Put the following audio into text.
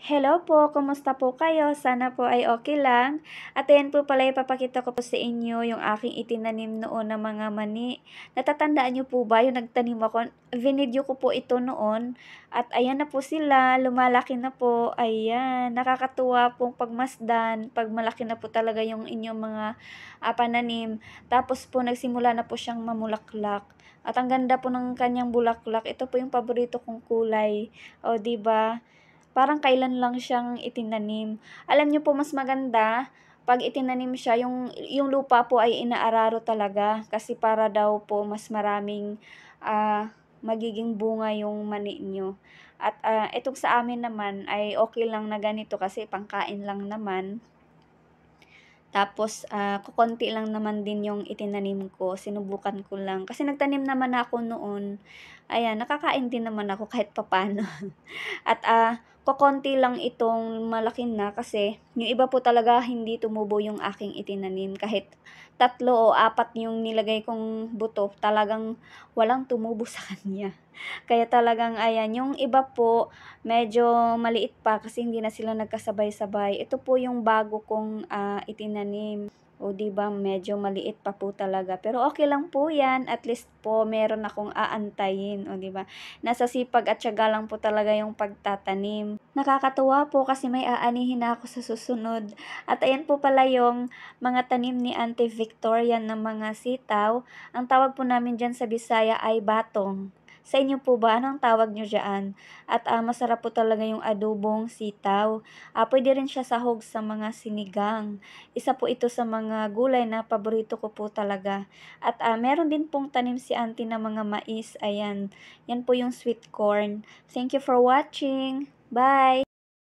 Hello po, kumusta po kayo? Sana po ay okay lang. At ayan po pala ipapakita ko po sa inyo yung aking itinanim noon ng mga mani. Natatandaan niyo po ba yung nagtanim ako? Vinidyo ko po ito noon. At ayan na po sila, lumalaki na po. Ayan, nakakatuwa pong pagmasdan, pag malaki na po talaga yung inyong mga uh, pananim. Tapos po nagsimula na po siyang mamulaklak. At ang ganda po ng kanyang bulaklak, ito po yung paborito kong kulay. O, ba diba? parang kailan lang siyang itinanim. Alam niyo po, mas maganda pag itinanim siya, yung, yung lupa po ay inaararo talaga kasi para daw po mas maraming uh, magiging bunga yung mani niyo. At uh, itong sa amin naman ay okay lang na ganito kasi pangkain lang naman. Tapos, uh, kukunti lang naman din yung itinanim ko. Sinubukan ko lang. Kasi nagtanim naman ako noon. Ayan, nakakain din naman ako kahit papano. At uh, Kokonti lang itong malaking na kasi yung iba po talaga hindi tumubo yung aking itinanim. Kahit tatlo o apat yung nilagay kong buto, talagang walang tumubo sa kanya. Kaya talagang ayan, yung iba po medyo maliit pa kasi hindi na sila nagkasabay-sabay. Ito po yung bago kong uh, itinanim. O di ba medyo maliit pa po talaga. Pero okay lang po 'yan. At least po meron akong aantayin, o di ba? Nasa sipag at tiyaga lang po talaga yung pagtatanim. Nakakatuwa po kasi may aanihin na ako sa susunod. At ayan po pala yung mga tanim ni Auntie Victoria ng mga sitaw. Ang tawag po namin diyan sa Bisaya ay batong. Sa inyo po ba, anong tawag nyo dyan? At uh, masarap po talaga yung adobong sitaw. Uh, pwede rin siya sahog sa mga sinigang. Isa po ito sa mga gulay na paborito ko po talaga. At uh, meron din pong tanim si auntie na mga mais. Ayan, yan po yung sweet corn. Thank you for watching. Bye!